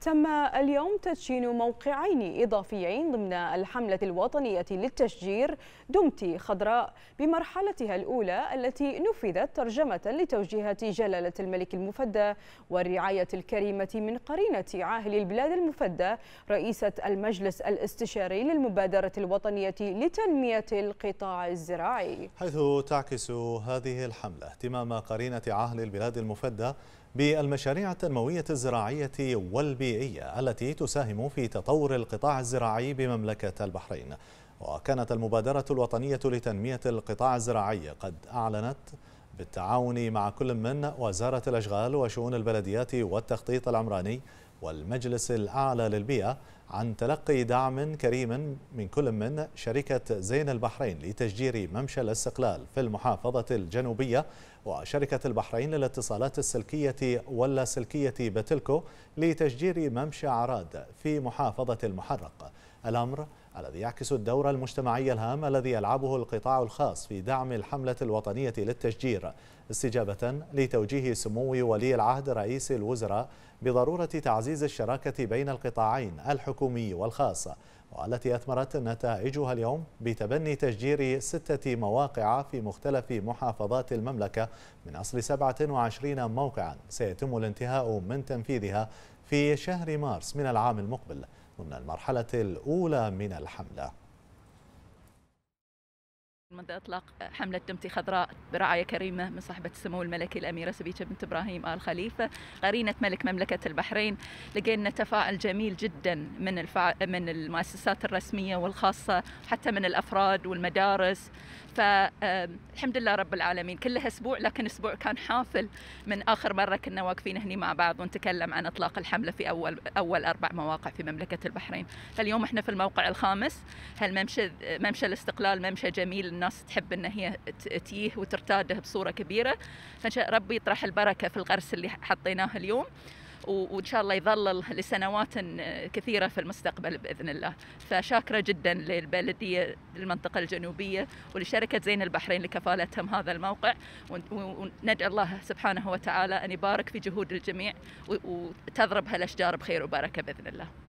تم اليوم تدشين موقعين إضافيين ضمن الحملة الوطنية للتشجير دمتي خضراء بمرحلتها الأولى التي نفذت ترجمة لتوجيهات جلالة الملك المفدى والرعاية الكريمة من قرينة عاهل البلاد المفدى رئيسة المجلس الاستشاري للمبادرة الوطنية لتنمية القطاع الزراعي حيث تعكس هذه الحملة اهتمام قرينة عاهل البلاد المفدى بالمشاريع التنموية الزراعية والبيئة البيئية التي تساهم في تطور القطاع الزراعي بمملكة البحرين وكانت المبادرة الوطنية لتنمية القطاع الزراعي قد أعلنت بالتعاون مع كل من وزارة الأشغال وشؤون البلديات والتخطيط العمراني والمجلس الأعلى للبيئة عن تلقي دعم كريم من كل من شركة زين البحرين لتشجير ممشى الاستقلال في المحافظة الجنوبية وشركة البحرين للاتصالات السلكية واللاسلكية بتلكو لتشجير ممشى عراد في محافظة المحرق الأمر الذي يعكس الدور المجتمعي الهام الذي يلعبه القطاع الخاص في دعم الحملة الوطنية للتشجير استجابة لتوجيه سمو ولي العهد رئيس الوزراء بضرورة تعزيز الشراكة بين القطاعين الحكومي والخاص والتي أثمرت نتائجها اليوم بتبني تشجير ستة مواقع في مختلف محافظات المملكة من أصل 27 موقعا سيتم الانتهاء من تنفيذها في شهر مارس من العام المقبل ضمن المرحلة الأولى من الحملة منذ اطلاق حمله دمتي خضراء برعايه كريمه من صاحبه السمو الملكي الاميره سبيكه بنت ابراهيم ال خليفه قرينه ملك مملكه البحرين لقينا تفاعل جميل جدا من الفع... من المؤسسات الرسميه والخاصه حتى من الافراد والمدارس فالحمد لله رب العالمين كلها اسبوع لكن اسبوع كان حافل من اخر مره كنا واقفين هني مع بعض ونتكلم عن اطلاق الحمله في اول اول اربع مواقع في مملكه البحرين فاليوم احنا في الموقع الخامس هالممشى ممشى الاستقلال ممشى جميل الناس تحب ان هي تيه وترتاده بصوره كبيره فان ربي يطرح البركه في الغرس اللي حطيناه اليوم وان شاء الله يظل لسنوات آه، كثيره في المستقبل باذن الله فشاكره جدا للبلديه المنطقه الجنوبيه ولشركه زين البحرين لكفالتهم هذا الموقع وندعو الله سبحانه وتعالى ان يبارك في جهود الجميع وتضرب هالاشجار بخير وبركه باذن الله